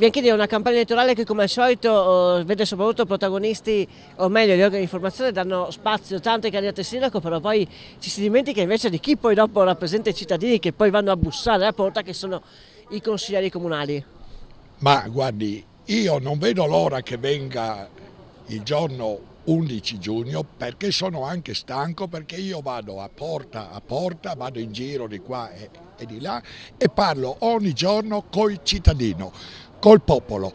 Bianchini è una campagna elettorale che come al solito eh, vede soprattutto protagonisti, o meglio gli organi di informazione danno spazio a tante candidate sindaco, però poi ci si dimentica invece di chi poi dopo rappresenta i cittadini che poi vanno a bussare alla porta, che sono i consiglieri comunali. Ma guardi, io non vedo l'ora che venga il giorno 11 giugno perché sono anche stanco perché io vado a porta a porta, vado in giro di qua e, e di là e parlo ogni giorno col cittadino col popolo.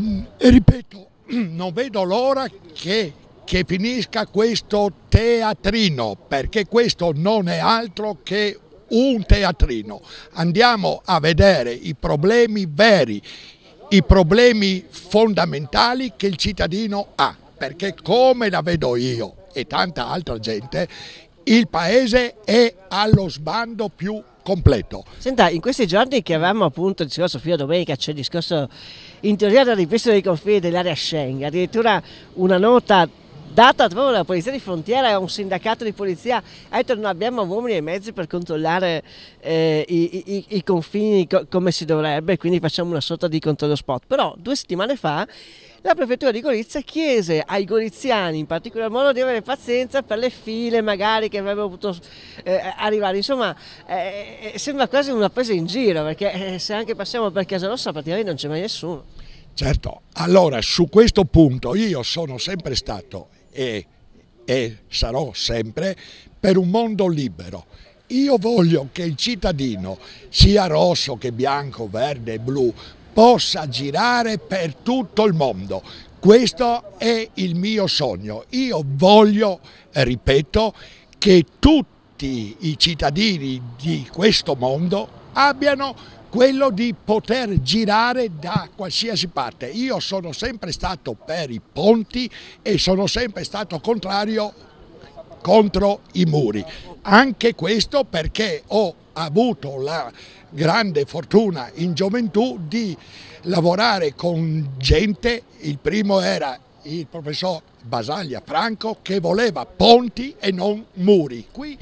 Mm, e ripeto, non vedo l'ora che, che finisca questo teatrino, perché questo non è altro che un teatrino. Andiamo a vedere i problemi veri, i problemi fondamentali che il cittadino ha, perché come la vedo io e tanta altra gente, il paese è allo sbando più completo. Senta, in questi giorni che avevamo appunto il discorso fino a domenica, c'è cioè il discorso in teoria del ripristino dei confini dell'area Schengen, addirittura una nota data proprio dalla polizia di frontiera e un sindacato di polizia, ha detto non abbiamo uomini e mezzi per controllare eh, i, i, i, confini co come si dovrebbe, quindi facciamo una sorta di controllo spot. Però due settimane fa la prefettura di Gorizia chiese ai goriziani in particolar modo di avere pazienza per le file magari che avrebbero potuto eh, arrivare. Insomma, eh, eh, sembra quasi una presa in giro perché eh, se anche passiamo per Casa Rossa praticamente non c'è mai nessuno. Certo, allora su questo punto io sono sempre stato e, e sarò sempre per un mondo libero. Io voglio che il cittadino, sia rosso che bianco, verde, blu, possa girare per tutto il mondo. Questo è il mio sogno. Io voglio, ripeto, che tutti i cittadini di questo mondo abbiano quello di poter girare da qualsiasi parte. Io sono sempre stato per i ponti e sono sempre stato contrario contro i muri. Anche questo perché ho avuto la grande fortuna in gioventù di lavorare con gente, il primo era il professor Basaglia Franco che voleva ponti e non muri. Qui,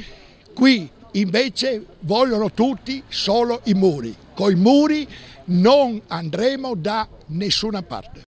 qui invece vogliono tutti solo i muri. con i muri non andremo da nessuna parte.